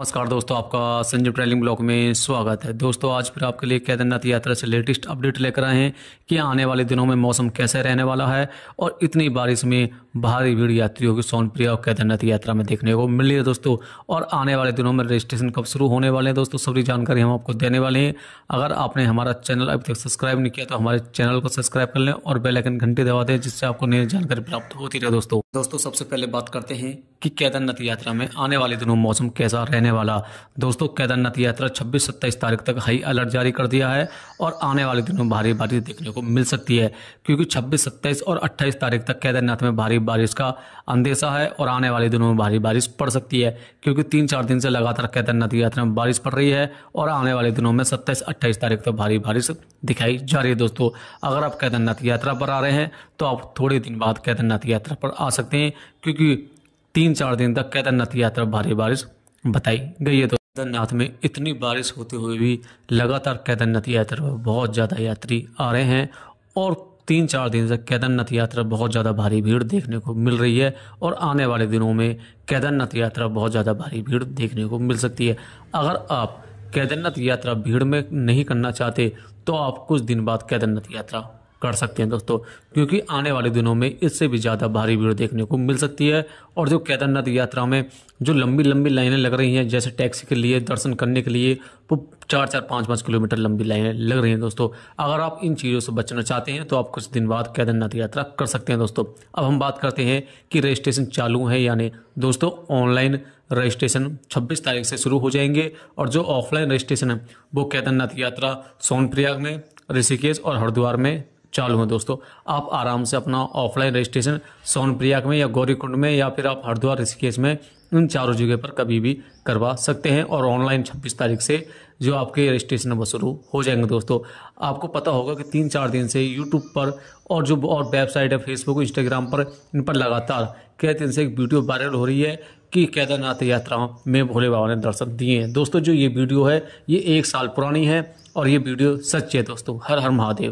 नमस्कार दोस्तों आपका संजय ट्रेलिंग ब्लॉग में स्वागत है दोस्तों आज फिर आपके लिए केदारनाथ यात्रा से लेटेस्ट अपडेट लेकर आए हैं कि आने वाले दिनों में मौसम कैसे रहने वाला है और इतनी बारिश में भारी भीड़ यात्रियों की सोनप्रिया और केदारनाथ यात्रा में देखने को मिल रही है दोस्तों और आने वाले दिनों में रजिस्ट्रेशन कब शुरू होने वाले हैं दोस्तों सभी जानकारी हम आपको देने वाले हैं अगर आपने हमारा चैनल अभी तक सब्सक्राइब नहीं किया तो हमारे चैनल को सब्सक्राइब कर लें और बेलाइकन घंटे दबा दें जिससे आपको नई जानकारी प्राप्त होती रहे दोस्तों दोस्तों सबसे पहले बात करते हैं कि केदारनाथ यात्रा में आने वाले दिनों मौसम कैसा रहने वाला दोस्तों केदारनाथ यात्रा 26 सत्ताईस तारीख तक हाई अलर्ट जारी कर दिया है और आने वाले दिनों भारी बारिश देखने को मिल सकती है क्योंकि 26 सत्ताईस और 28 तारीख तक केदारनाथ में भारी बारिश का अंदेशा है और आने वाले दिनों में भारी बारिश पड़ सकती है क्योंकि तीन चार दिन से लगातार केदारनाथ यात्रा में बारिश पड़ रही है और आने वाले दिनों में सत्ताईस अट्ठाईस तारीख तक भारी बारिश दिखाई जा रही है दोस्तों अगर आप केदारनाथ यात्रा पर आ रहे हैं तो आप थोड़े दिन बाद केदारनाथ यात्रा पर आ सकते हैं क्योंकि तीन चार दिन तक केदारनाथ यात्रा भारी बारिश बताई गई है तो केदारनाथ में इतनी बारिश होते हुए भी लगातार केदारनाथ यात्रा पर बहुत ज़्यादा यात्री आ रहे हैं और तीन चार दिन से केदारनाथ यात्रा बहुत ज़्यादा भारी भीड़ देखने को मिल रही है और आने वाले दिनों में केदारनाथ यात्रा बहुत ज़्यादा भारी भीड़ देखने को मिल सकती है अगर आप केदारनाथ यात्रा भीड़ में नहीं करना चाहते तो आप कुछ दिन बाद केदारनाथ यात्रा कर सकते हैं दोस्तों क्योंकि आने वाले दिनों में इससे भी ज़्यादा भारी भीड़ देखने को मिल सकती है और जो केदारनाथ यात्रा में जो लंबी लंबी लाइनें लग रही हैं जैसे टैक्सी के लिए दर्शन करने के लिए वो चार चार पाँच पाँच किलोमीटर लंबी लाइनें लग रही हैं दोस्तों अगर आप इन चीज़ों से बचना चाहते हैं तो आप कुछ दिन बाद केदारनाथ यात्रा कर सकते हैं दोस्तों अब हम बात करते हैं कि रजिस्ट्रेशन चालू है यानी दोस्तों ऑनलाइन रजिस्ट्रेशन 26 तारीख से शुरू हो जाएंगे और जो ऑफलाइन रजिस्ट्रेशन है वो केदारनाथ यात्रा सोनप्रयाग में ऋषिकेश और हरिद्वार में चालू हैं दोस्तों आप आराम से अपना ऑफलाइन रजिस्ट्रेशन सोनप्रयाग में या गौरीकुंड में या फिर आप हरिद्वार ऋषिकेश में इन चारों जगह पर कभी भी करवा सकते हैं और ऑनलाइन छब्बीस तारीख से जो आपके रजिस्ट्रेशन नंबर शुरू हो जाएंगे दोस्तों आपको पता होगा कि तीन चार दिन से यूट्यूब पर और जो और वेबसाइट है फेसबुक इंस्टाग्राम पर इन पर लगातार दिन इनसे एक वीडियो वायरल हो रही है कि केदारनाथ यात्राओं में भोले बाबा ने दर्शन दिए हैं दोस्तों जो ये वीडियो है ये एक साल पुरानी है और ये वीडियो सच्ची है दोस्तों हर हर महादेव